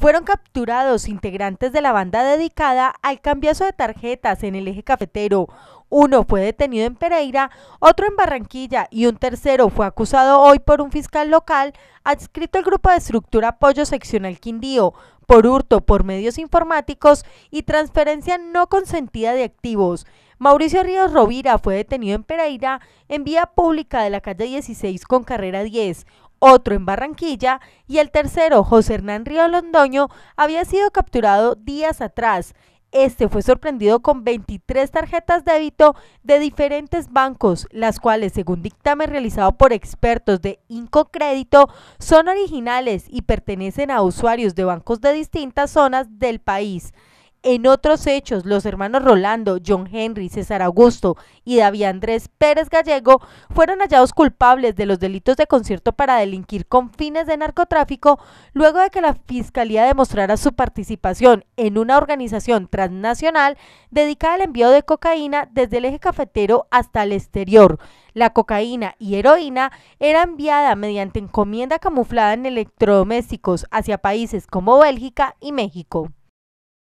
Fueron capturados integrantes de la banda dedicada al cambiazo de tarjetas en el eje cafetero. Uno fue detenido en Pereira, otro en Barranquilla y un tercero fue acusado hoy por un fiscal local adscrito al grupo de estructura apoyo seccional Quindío por hurto por medios informáticos y transferencia no consentida de activos. Mauricio Ríos Rovira fue detenido en Pereira en vía pública de la calle 16 con carrera 10 otro en Barranquilla y el tercero, José Hernán Río Londoño, había sido capturado días atrás. Este fue sorprendido con 23 tarjetas de débito de diferentes bancos, las cuales, según dictamen realizado por expertos de Incocrédito, son originales y pertenecen a usuarios de bancos de distintas zonas del país. En otros hechos, los hermanos Rolando, John Henry, César Augusto y David Andrés Pérez Gallego fueron hallados culpables de los delitos de concierto para delinquir con fines de narcotráfico luego de que la Fiscalía demostrara su participación en una organización transnacional dedicada al envío de cocaína desde el eje cafetero hasta el exterior. La cocaína y heroína era enviada mediante encomienda camuflada en electrodomésticos hacia países como Bélgica y México.